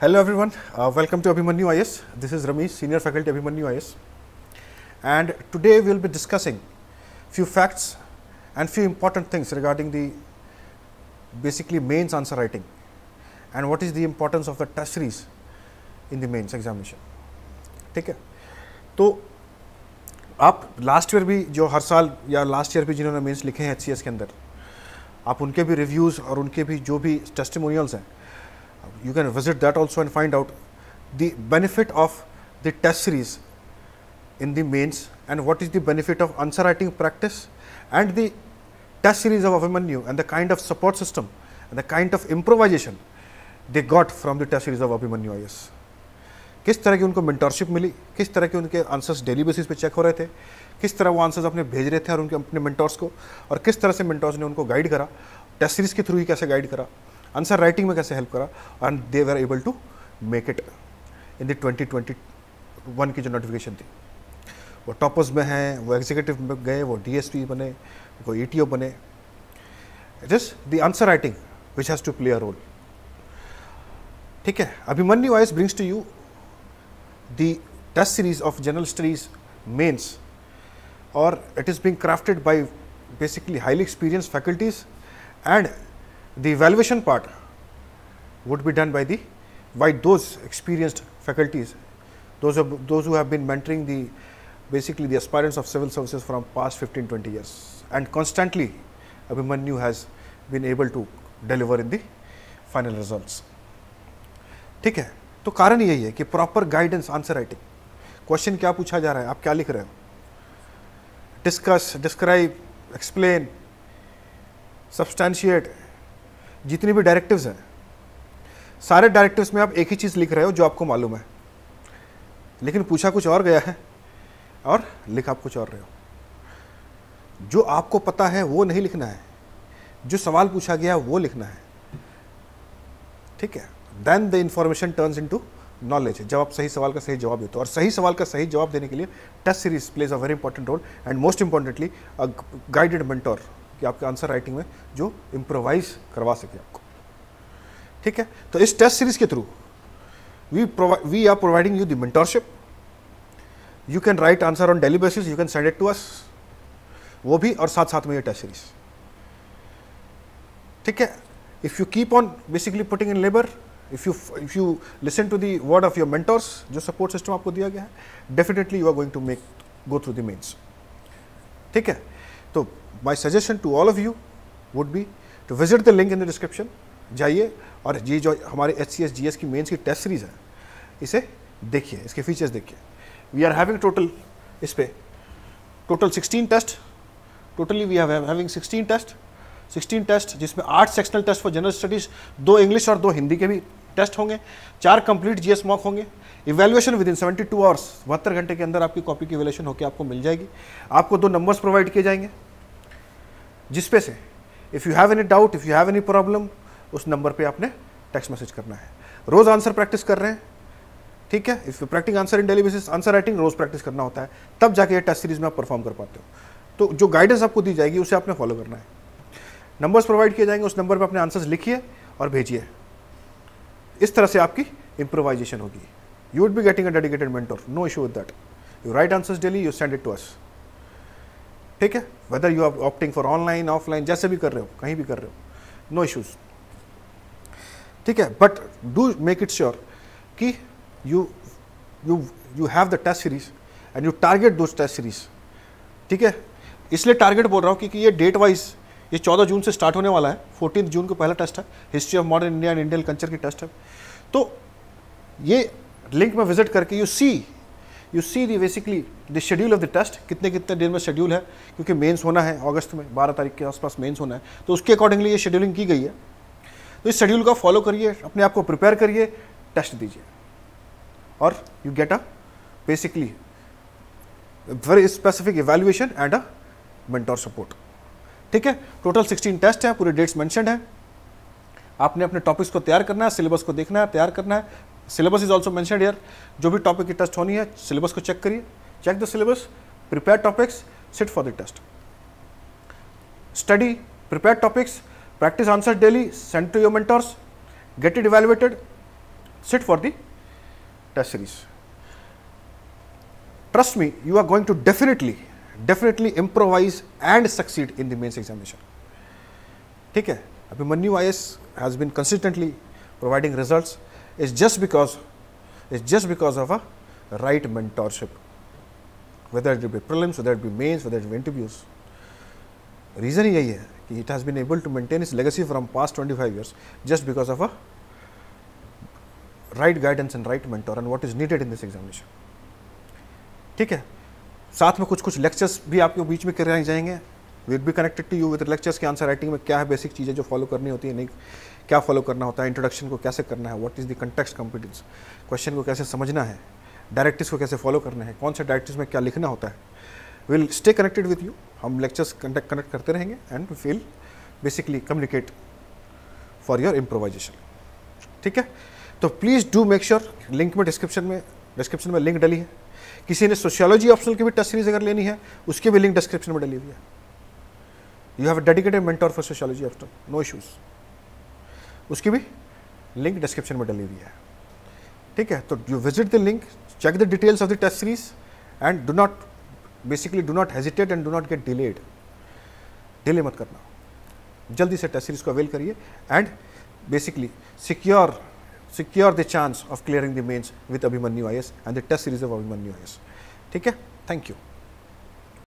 Hello everyone welcome to Abhimanyu I S this is Ramesh senior faculty Abhimanyu I S and today we will be discussing few facts and few important things regarding the basically mains answer writing and what is the importance of the test series in the mains examination ठीक है तो आप last year भी जो हर साल या last year भी जिन्होंने मेन्स लिखे हैं एच सी एस के अंदर आप उनके भी रिव्यूज़ और उनके भी जो भी टेस्टिमोनियल्स हैं you can visit that also and find out the benefit of the test series in the mains and what is the benefit of answer writing practice and the test series of Abhimanyu and the kind of support system and the kind of improvisation they got from the test series of Abhimanyu IS. किस तरह की उनको mentorship मिली किस तरह के उनके answers daily basis पे check हो रहे थे किस तरह वो आंसर्स अपने भेज रहे थे और उनके अपने मेंटर्स को और किस तरह से मेंटर्स ने उनको गाइड करा टेस्ट सीरीज के थ्रू ही कैसे गाइड करा आंसर राइटिंग में कैसे हेल्प करा and they were able to make it in the twenty one की जो नोटिफिकेशन थी वो टॉपर्स में हैं वो एग्जीक्यूटिव में गए वो डीएसपी बने वो ईटीओ e बने it is the answer writing which has to play a role ठीक है Abhimanyu voice brings to you the test series of general studies mains और it is being crafted by basically highly experience faculties and the evaluation part would be done by the by those experienced faculties those are those who have been mentoring the basically the aspirants of civil services from past 15 20 years and constantly Abhimanyu has been able to deliver in the final results theek hai to karan yahi hai ki proper guidance answer writing question kya pucha ja raha hai aap kya likh rahe ho discuss describe explain substantiate जितनी भी directives हैं सारे directives में आप एक ही चीज़ लिख रहे हो जो आपको मालूम है लेकिन पूछा कुछ और गया है और लिखा आप कुछ और रहे हो जो आपको पता है वो नहीं लिखना है जो सवाल पूछा गया वो लिखना है ठीक है then the information turns into knowledge जब आप सही सवाल का सही जवाब देते हो और सही सवाल का सही जवाब देने के लिए test series plays a very important role and most importantly a guided mentor कि आपके आंसर राइटिंग में जो इम्प्रोवाइज करवा सके आपको ठीक है तो इस टेस्ट सीरीज के through we we are providing you the you can write answer on daily basis you can send it to us वो भी और साथ साथ में ये टेस्ट सीरीज ठीक है if you keep on basically putting in labour if you if you listen to third word of your mentors जो सपोर्ट सिस्टम आपको दिया गया है definitely you are going to make go through the mains ठीक है तो my suggestion to all of you would be to visit the link in the description जाइए और ये जो हमारे H C S G S की मेन्स की टेस्ट सीरीज है इसे देखिए इसके फीचर्स देखिए वी आर हैविंग टोटल इस पर total sixteen test totally we having sixteen test sixteen test जिसमें आठ sectional test for general studies दो इंग्लिश और दो हिंदी के भी टेस्ट होंगे चार कंप्लीट जीएस मॉक होंगे evaluation within seventy two hours बहत्तर घंटे के अंदर आपकी कॉपी की इवेल्युएशन होकर आपको मिल जाएगी आपको दो नंबर्स प्रोवाइड किए जाएंगे जिसपे से if you have any doubt if you have any problem उस नंबर पे आपने टेक्स्ट मैसेज करना है रोज़ आंसर प्रैक्टिस कर रहे हैं ठीक है if you practise answer in daily basis answer writing रोज़ प्रैक्टिस करना होता है तब जाके ये टेस्ट सीरीज में आप परफॉर्म कर पाते हो तो जो गाइडेंस आपको दी जाएगी उसे आपने फॉलो करना है नंबर्स प्रोवाइड किए जाएंगे उस नंबर पर अपने आंसर्स लिखिए और भेजिए इस तरह से आपकी इंप्रोवाइजेशन होगी you would be getting a dedicated mentor no issue with that you write answers daily you send it to us ठीक है whether you are opting for online offline जैसे भी कर रहे हो कहीं भी कर रहे हो नो इश्यूज ठीक है but do make it sure कि you you you have the test series and you target those test series ठीक है इसलिए टारगेट बोल रहा हूँ क्योंकि ये डेट वाइज ये 14 जून से स्टार्ट होने वाला है फोर्टीन जून को पहला टेस्ट है history of modern India and Indian culture की टेस्ट है तो ये लिंक में विजिट करके you see you see the basically the schedule of the test कितने कितने दिन में शेड्यूल है क्योंकि मेंस होना है अगस्त में 12 तारीख के आसपास मेंस होना है तो उसके अकॉर्डिंगली ये शेड्यूलिंग की गई है तो इस शेड्यूल का फॉलो करिए अपने आप को प्रिपेयर करिए टेस्ट दीजिए और you get a basically very specific evaluation and a mentor support ठीक है टोटल 16 टेस्ट हैं पूरे डेट्स मेंशन हैं आपने अपने टॉपिक्स को तैयार करना है सिलेबस को देखना है तैयार करना है syllabus is also mentioned here जो भी टॉपिक की टेस्ट होनी है सिलेबस को चेक करिए check the syllabus prepare topics sit for the test study prepare topics practise answer daily send to your mentors get it evaluated sit for the test series trust me you are going to definitely definitely improvise and succeed in the mains examination ठीक है Abhimanyu I S has been consistently providing is just because is just because of a right mentorship whether it be prelims whether it be mains whether it be interviews reason यही है कि it has been able to maintain its legacy from past 25 years just because of a right guidance and right mentor and what is needed in this examination ठीक है साथ में कुछ कुछ lectures भी आपके बीच में कराए जाएंगे will be connected to you with lectures के आंसर राइटिंग में क्या है बेसिक चीज़ें जो फॉलो करनी होती है नहीं क्या फॉलो करना होता है इंट्रोडक्शन को कैसे करना है what is the context competence question को कैसे समझना है डायरेक्टिव को कैसे फॉलो करना है कौन से डायरेक्टिव में क्या लिखना होता है will stay connected with you हम लेक्चर्स कनेक्ट करते रहेंगे and will basically communicate for your improvisation ठीक है तो please do make sure link में डिस्क्रिप्शन में डिस्क्रिप्शन में लिंक डली है किसी ने सोशियोलॉजी ऑप्शनल की भी टेस्ट सीरीज अगर लेनी है उसकी भी लिंक डिस्क्रिप्शन में डली हुई है you have dedicated mentor for sociology after no issues उसकी भी लिंक डिस्क्रिप्शन में डली हुई है ठीक है तो you visit the link check the details of the test series and do not basically do not hesitate and do not get delayed delay मत करना जल्दी से टेस्ट सीरीज को अवेल करिए and basically secure secure the chance of clearing the mains with Abhimanyu I S and the test series of Abhimanyu I S ठीक है thank you